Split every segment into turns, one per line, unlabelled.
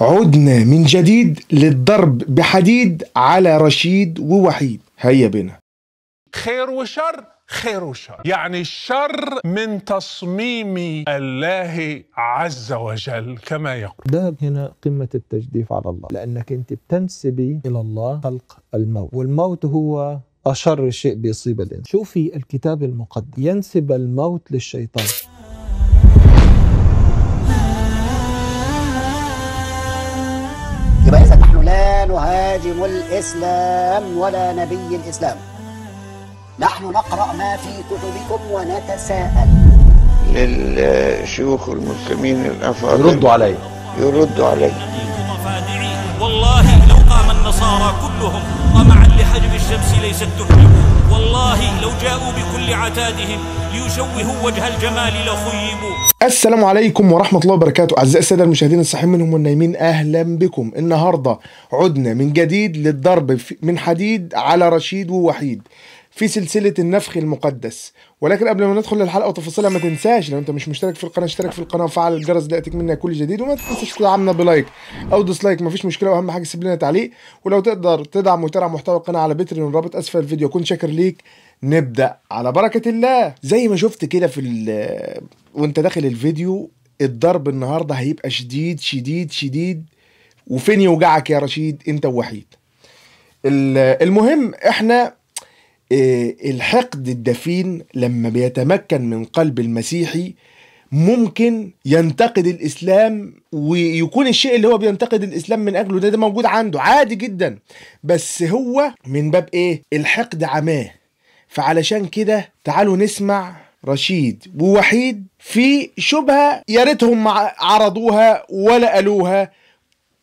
عدنا من جديد للضرب بحديد على رشيد ووحيد هيا بنا
خير وشر خير وشر يعني الشر من تصميم الله عز وجل كما يقول
ده هنا قمة التجديف على الله لأنك أنت بتنسبي إلى الله خلق الموت والموت هو أشر شيء بيصيب الإنسان شوفي الكتاب المقدس ينسب الموت للشيطان
نهاجم الإسلام ولا نبي الإسلام نحن نقرأ ما في كتبكم ونتساءل
للشيوخ المسلمين الأفاضل يرد علي يرد علي والله لو قام النصارى كلهم طمعا الشمس ليست تهلك والله لو جاءوا بكل عتادهم ليشوهوا وجه
الجمال لخيبوا
السلام عليكم ورحمة الله وبركاته أعزائي السادة المشاهدين الصحيين منهم والنايمين أهلا بكم النهاردة عدنا من جديد للضرب من حديد على رشيد ووحيد في سلسله النفخ المقدس ولكن قبل ما ندخل للحلقه وتفاصيلها ما تنساش لو انت مش مشترك في القناه اشترك في القناه وفعل الجرس لياتيك منها كل جديد وما تنساش تدعمنا بلايك او ديسلايك مفيش مشكله واهم حاجه سيب لنا تعليق ولو تقدر تدعم وترعى محتوى القناه على بتري الرابط اسفل الفيديو كنت شاكر ليك نبدا على بركه الله زي ما شفت كده في وانت داخل الفيديو الضرب النهارده هيبقى شديد شديد شديد وفين يوجعك يا رشيد انت ووحيد المهم احنا آه، الحقد الدفين لما بيتمكن من قلب المسيحي ممكن ينتقد الاسلام ويكون الشيء اللي هو بينتقد الاسلام من اجله ده, ده موجود عنده عادي جدا بس هو من باب ايه الحقد عماه فعلشان كده تعالوا نسمع رشيد ووحيد في شبهه يا ريتهم عرضوها ولا قالوها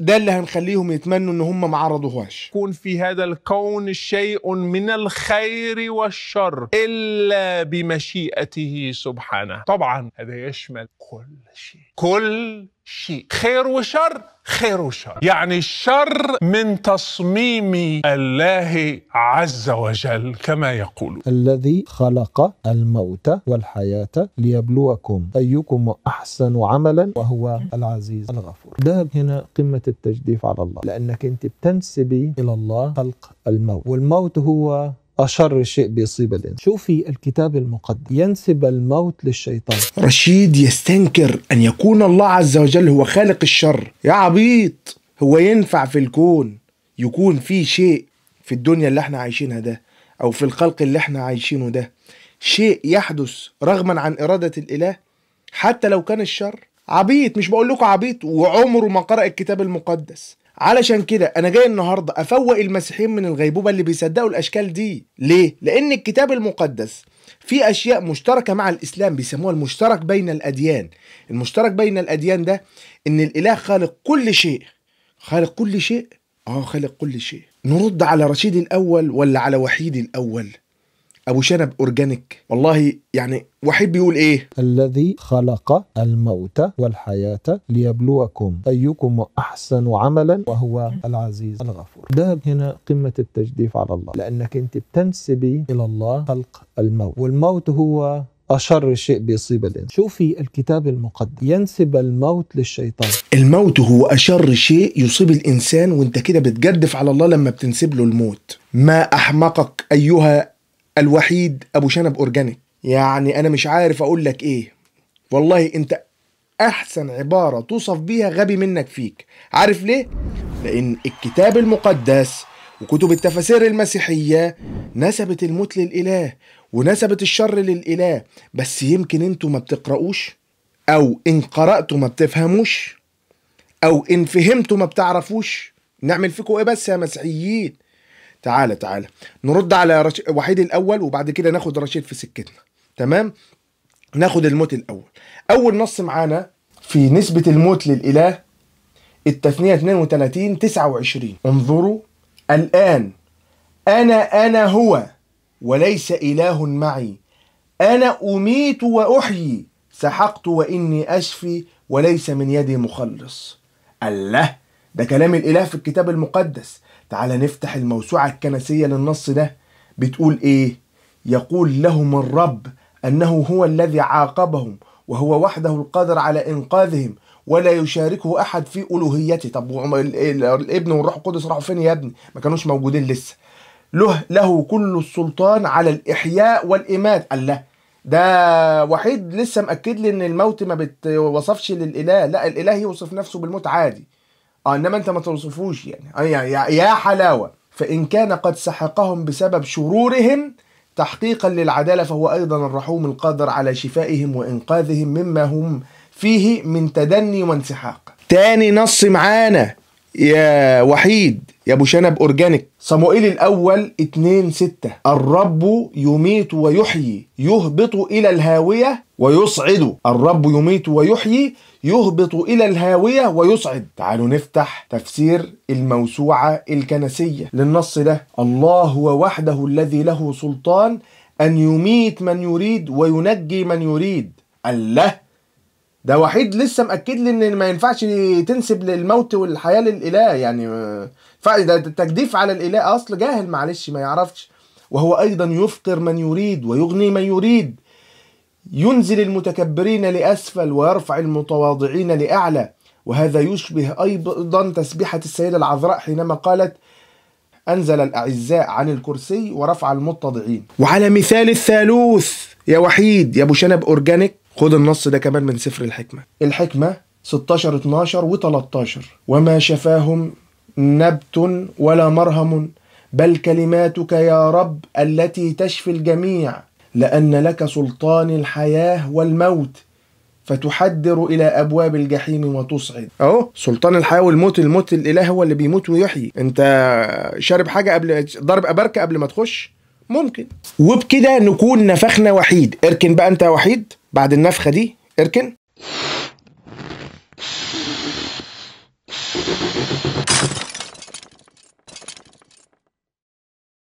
ده اللي هنخليهم يتمنوا ان هم ما عرضوهاش
يكون في هذا الكون شيء من الخير والشر الا بمشيئته سبحانه طبعا هذا يشمل كل شيء كل شيء خير وشر خير وشر يعني الشر من تصميم الله عز وجل كما يقول
الذي خلق الموت والحياة ليبلوكم أيكم أحسن عملا وهو العزيز الغفور ده هنا قمة التجديف على الله لأنك أنت بتنسبي إلى الله خلق الموت والموت هو أشر شيء بيصيب الإنسان شوفي الكتاب المقدس ينسب الموت للشيطان
رشيد يستنكر أن يكون الله عز وجل هو خالق الشر يا عبيط هو ينفع في الكون يكون في شيء في الدنيا اللي احنا عايشينها ده أو في الخلق اللي احنا عايشينه ده شيء يحدث رغما عن إرادة الإله حتى لو كان الشر عبيط مش بقول لكم عبيط وعمره ما قرأ الكتاب المقدس علشان كده انا جاي النهارده افوق المسيحيين من الغيبوبه اللي بيصدقوا الاشكال دي ليه لان الكتاب المقدس في اشياء مشتركه مع الاسلام بيسموها المشترك بين الاديان المشترك بين الاديان ده ان الاله خالق كل شيء خالق كل شيء اه خالق كل شيء نرد على رشيد الاول ولا على
وحيد الاول ابو شنب اورجانيك والله يعني وحيد بيقول ايه الذي خلق الموت والحياه ليبلوكم ايكم احسن عملا وهو العزيز الغفور ده هنا قمه التجديف على الله لانك انت بتنسبي الى الله خلق الموت والموت هو أشر شيء بيصيب الإنسان شوفي الكتاب المقدس ينسب الموت للشيطان
الموت هو أشر شيء يصيب الإنسان وانت كده بتجدف على الله لما بتنسب له الموت ما أحمقك أيها الوحيد ابو شنب اورجانيك يعني انا مش عارف اقول لك ايه والله انت احسن عباره توصف بيها غبي منك فيك عارف ليه لان الكتاب المقدس وكتب التفاسير المسيحيه نسبت الموت للاله ونسبت الشر للاله بس يمكن انتوا ما بتقراوش او ان قراتوا ما بتفهموش او ان فهمتوا ما بتعرفوش نعمل فيكم ايه بس يا مسيحيين تعالى تعالى نرد على رش... وحيد الاول وبعد كده ناخد رشيد في سكتنا تمام ناخد الموت الاول اول نص معانا في نسبه الموت للاله التثنيه 32 29 انظروا الان انا انا هو وليس اله معي انا اميت واحيي سحقت واني اشفي وليس من يدي مخلص الله ده كلام الاله في الكتاب المقدس تعال نفتح الموسوعة الكنسية للنص ده بتقول إيه؟ يقول لهم الرب أنه هو الذي عاقبهم وهو وحده القادر على إنقاذهم ولا يشاركه أحد في ألوهيته طب الابن والروح القدس راحوا فين يا ابني؟ ما كانوش موجودين لسه له له كل السلطان على الإحياء والإمات الله ده وحيد لسه مأكد لي إن الموت ما بتوصفش للإله لا الإله يوصف نفسه بالموت عادي اه انما انت ما توصفوش يعني آه، يا يا حلاوه فان كان قد سحقهم بسبب شرورهم تحقيقا للعداله فهو ايضا الرحوم القادر على شفائهم وانقاذهم مما هم فيه من تدني وانسحاق تاني نص معانا يا وحيد يا ابو شنب اورجانيك صموئيل الاول 2 6 الرب يميت ويحيي يهبط الى الهاويه ويصعد الرب يميت ويحيي يهبط الى الهاويه ويصعد تعالوا نفتح تفسير الموسوعه الكنسيه للنص ده الله هو وحده الذي له سلطان ان يميت من يريد وينجي من يريد الله ده وحيد لسه مأكد لي ان ما ينفعش تنسب للموت والحياه للاله يعني آه، ده تجديف على الاله اصل جاهل معلش ما يعرفش وهو ايضا يفقر من يريد ويغني من يريد ينزل المتكبرين لاسفل ويرفع المتواضعين لاعلى وهذا يشبه ايضا تسبيحه السيده العذراء حينما قالت أنزل الأعزاء عن الكرسي ورفع المتضعين وعلى مثال الثالوث يا وحيد يا أبو شنب أورجانيك خد النص ده كمان من سفر الحكمة الحكمة 16 12 و 13 وما شفاهم نبت ولا مرهم بل كلماتك يا رب التي تشفي الجميع لأن لك سلطان الحياة والموت فتحدر إلى أبواب الجحيم وتصعد أهو سلطان الحياة والموت الموت الإله هو اللي بيموت ويحيي أنت شارب حاجة قبل ضرب أبركة قبل ما تخش ممكن وبكده نكون نفخنا وحيد اركن بقى أنت وحيد بعد النفخة دي اركن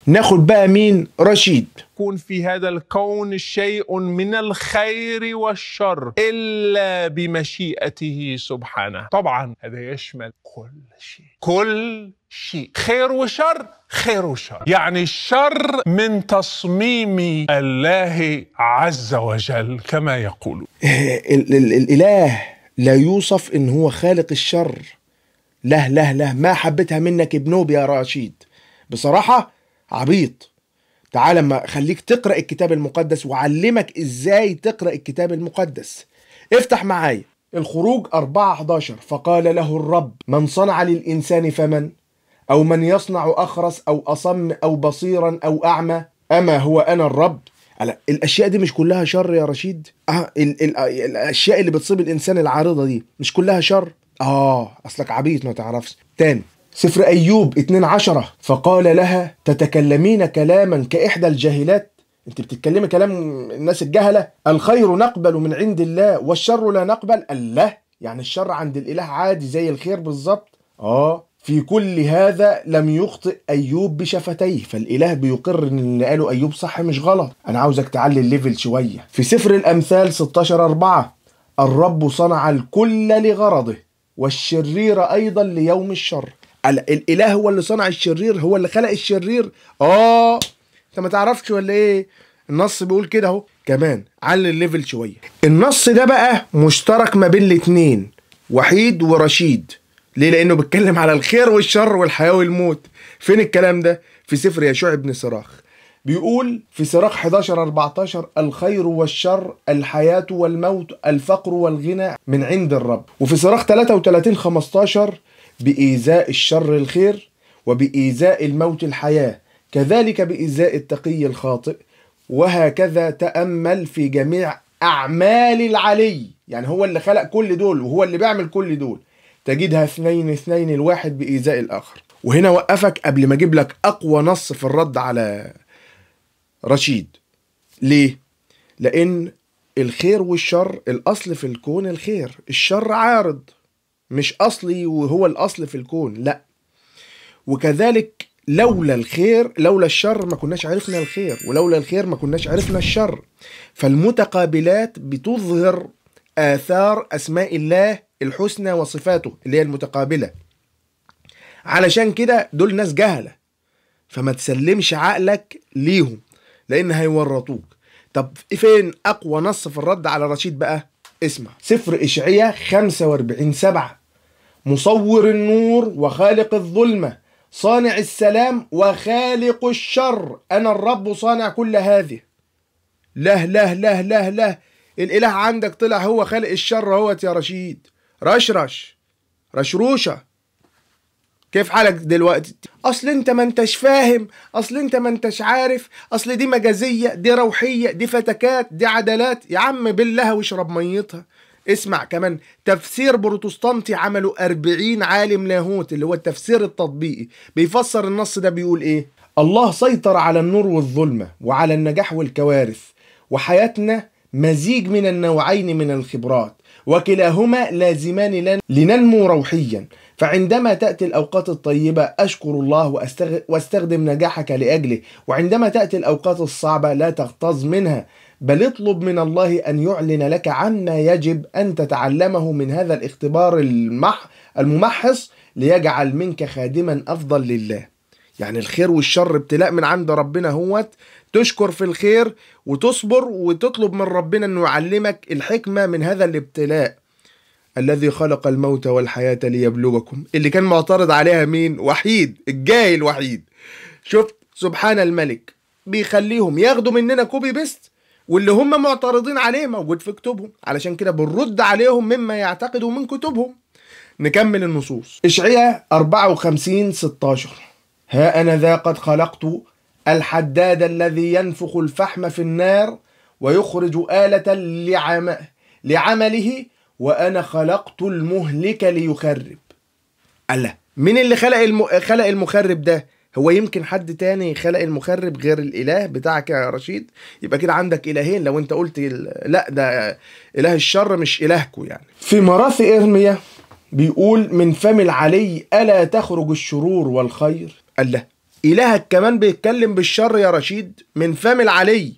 ناخد بقى مين رشيد
يكون في هذا الكون شيء من الخير والشر الا بمشيئته سبحانه طبعا هذا يشمل كل شيء كل شيء خير وشر خير وشر يعني الشر من تصميم الله عز وجل كما يقول
الإله لا يوصف إن هو خالق الشر له له له ما حبيتها منك بنوب يا رشيد بصراحة عبيط تعال ما خليك تقرأ الكتاب المقدس وعلمك إزاي تقرأ الكتاب المقدس افتح معايا الخروج 4 11 فقال له الرب من صنع للإنسان فمن أو من يصنع أخرس أو أصم أو بصيرا أو أعمى أما هو أنا الرب ألا الأشياء دي مش كلها شر يا رشيد آه الـ الـ الأشياء اللي بتصيب الإنسان العارضة دي مش كلها شر آه أصلك عبيط ما تعرفش تاني سفر أيوب 2 عشرة فقال لها تتكلمين كلاما كإحدى الجاهلات انت بتتكلمي كلام الناس الجهله الخير نقبل من عند الله والشر لا نقبل الله يعني الشر عند الاله عادي زي الخير بالظبط اه في كل هذا لم يخطئ أيوب بشفتيه فالإله بيقر إن اللي قاله أيوب صح مش غلط أنا عاوزك تعلي الليفل شوية في سفر الأمثال 16 4 الرب صنع الكل لغرضه والشرير أيضا ليوم الشر الإله هو اللي صنع الشرير هو اللي خلق الشرير آه أنت ما تعرفش ولا إيه النص بيقول كده أهو كمان علي الليفل شوية النص ده بقى مشترك ما بين الاتنين وحيد ورشيد ليه لانه بيتكلم على الخير والشر والحياه والموت فين الكلام ده في سفر يشوع ابن صراخ بيقول في صراخ 11 14 الخير والشر الحياة والموت الفقر والغنى من عند الرب وفي صراخ 33 15 بإيذاء الشر الخير وبإيذاء الموت الحياة كذلك بإيذاء التقي الخاطئ وهكذا تأمل في جميع أعمال العلي يعني هو اللي خلق كل دول وهو اللي بيعمل كل دول تجدها اثنين اثنين الواحد بإيذاء الآخر وهنا وقفك قبل ما اجيب لك أقوى نص في الرد على رشيد ليه؟ لأن الخير والشر الأصل في الكون الخير الشر عارض مش أصلي وهو الأصل في الكون لأ وكذلك لولا الخير لولا الشر ما كناش عرفنا الخير ولولا الخير ما كناش عرفنا الشر فالمتقابلات بتظهر آثار أسماء الله الحسنى وصفاته اللي هي المتقابله علشان كده دول ناس جهله فما تسلمش عقلك ليهم لان هيورطوك طب فين اقوى نص في الرد على رشيد بقى اسمع سفر اشعياء 45 7 مصور النور وخالق الظلمه صانع السلام وخالق الشر انا الرب صانع كل هذه له له له له له الاله عندك طلع هو خالق الشر اهوت يا رشيد رشرش رشروشه كيف حالك دلوقتي اصل انت ما انتش فاهم اصل انت ما انتش عارف اصل دي مجازيه دي روحيه دي فتكات دي عدلات يا عم بالله واشرب ميتها اسمع كمان تفسير بروتستانتي عمله أربعين عالم لاهوت اللي هو التفسير التطبيقي بيفسر النص ده بيقول ايه الله سيطر على النور والظلمة وعلى النجاح والكوارث وحياتنا مزيج من النوعين من الخبرات وكلاهما لازمان لن... لننمو روحيا فعندما تأتي الأوقات الطيبة أشكر الله واستخدم نجاحك لأجله وعندما تأتي الأوقات الصعبة لا تغتاظ منها بل اطلب من الله أن يعلن لك عما يجب أن تتعلمه من هذا الاختبار المح الممحص ليجعل منك خادما أفضل لله يعني الخير والشر ابتلاء من عند ربنا هوت تشكر في الخير وتصبر وتطلب من ربنا انه يعلمك الحكمه من هذا الابتلاء الذي خلق الموت والحياه ليبلوكم اللي كان معترض عليها مين وحيد الجاهل وحيد شفت سبحان الملك بيخليهم ياخدوا مننا كوبي بيست واللي هم معترضين عليه موجود في كتبهم علشان كده بنرد عليهم مما يعتقدوا من كتبهم نكمل النصوص اشعياء 54 16 ها أنا ذا قد خلقت الحداد الذي ينفخ الفحم في النار ويخرج آلة لعم لعمله وأنا خلقت المهلك ليخرب الله مين اللي خلق الم... خلق المخرب ده هو يمكن حد تاني خلق المخرب غير الاله بتاعك يا رشيد يبقى كده عندك الهين لو انت قلت لا ده اله الشر مش الهكو يعني في مراث ارميا بيقول من فم العلي الا تخرج الشرور والخير قال له إلهك كمان بيتكلم بالشر يا رشيد من فم العلي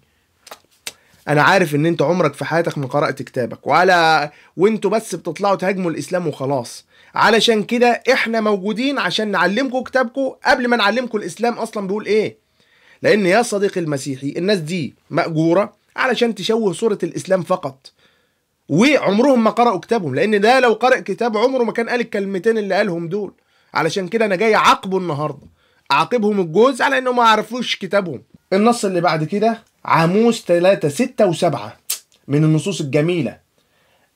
انا عارف ان انت عمرك في حياتك ما قرات كتابك وعلى وانتوا بس بتطلعوا تهاجموا الاسلام وخلاص علشان كده احنا موجودين عشان نعلمكم كتابكم قبل ما نعلمكم الاسلام اصلا بيقول ايه لان يا صديقي المسيحي الناس دي ماجوره علشان تشوه صوره الاسلام فقط وعمرهم ما قرأوا كتابهم لأن ده لو قرأ كتاب عمره ما كان قال الكلمتين اللي قالهم دول علشان كده أنا جاي عقبه النهارده اعاقبهم الجوز على انهم ما عرفوش كتابهم النص اللي بعد كده عاموس 3 6 و7 من النصوص الجميله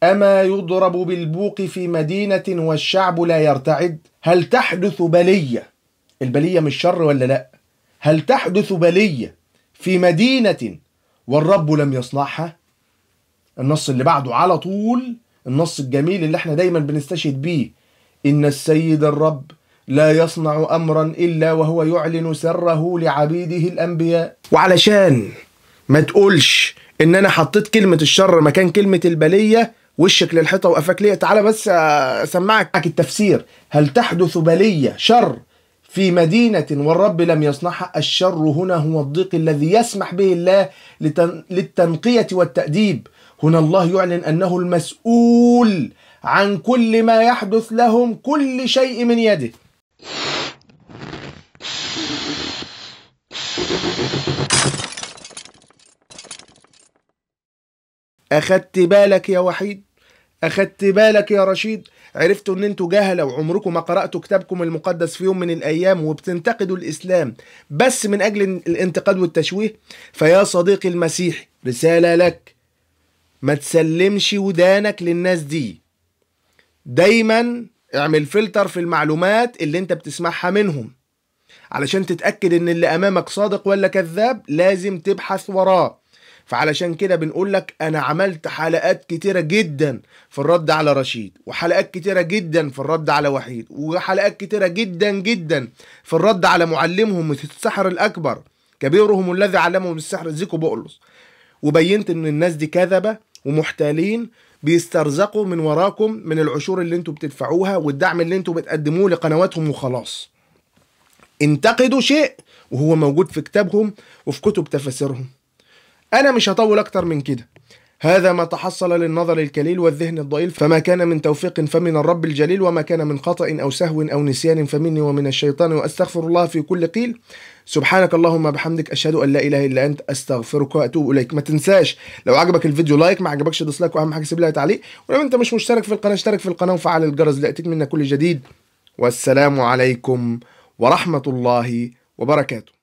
أما يضرب بالبوق في مدينة والشعب لا يرتعد هل تحدث بلية البلية مش شر ولا لأ هل تحدث بلية في مدينة والرب لم يصنعها النص اللي بعده على طول النص الجميل اللي احنا دايما بنستشهد بيه إن السيد الرب لا يصنع أمرا إلا وهو يعلن سره لعبيده الأنبياء وعلشان ما تقولش إن أنا حطيت كلمة الشر مكان كلمة البلية وشك للحيطة وقفك ليه تعالى بس أسمعك التفسير هل تحدث بلية شر في مدينة والرب لم يصنعها الشر هنا هو الضيق الذي يسمح به الله للتنقية والتأديب هنا الله يعلن أنه المسؤول عن كل ما يحدث لهم كل شيء من يده أخدت بالك يا وحيد أخدت بالك يا رشيد عرفت ان انتوا جهلة وعمركم ما قرأتوا كتابكم المقدس في يوم من الايام وبتنتقدوا الاسلام بس من اجل الانتقاد والتشويه فيا صديقي المسيحي رسالة لك ما تسلمش ودانك للناس دي دايما اعمل فلتر في المعلومات اللي انت بتسمعها منهم علشان تتأكد ان اللي امامك صادق ولا كذاب لازم تبحث وراه فعلشان كده بنقول لك انا عملت حلقات كتيرة جدا في الرد على رشيد وحلقات كتيرة جدا في الرد على وحيد وحلقات كتيرة جدا جدا في الرد على معلمهم السحر الاكبر كبيرهم الذي علمهم السحر زيكو بقلص وبينت ان الناس دي كذبة ومحتالين بيسترزقوا من وراكم من العشور اللي انتوا بتدفعوها والدعم اللي انتوا بتقدموه لقنواتهم وخلاص انتقدوا شيء وهو موجود في كتابهم وفي كتب تفاسيرهم انا مش هطول اكتر من كده هذا ما تحصل للنظر الكليل والذهن الضئيل فما كان من توفيق فمن الرب الجليل وما كان من خطأ أو سهو أو نسيان فمني ومن الشيطان وأستغفر الله في كل قيل سبحانك اللهم بحمدك أشهد أن لا إله إلا أنت أستغفرك وأتوب إليك ما تنساش لو عجبك الفيديو لايك ما عجبكش ديسلايك وأهم حاجة سيب لها تعليق ولو أنت مش مشترك في القناة اشترك في القناة وفعل الجرس ليأتيك منا كل جديد والسلام عليكم ورحمة الله وبركاته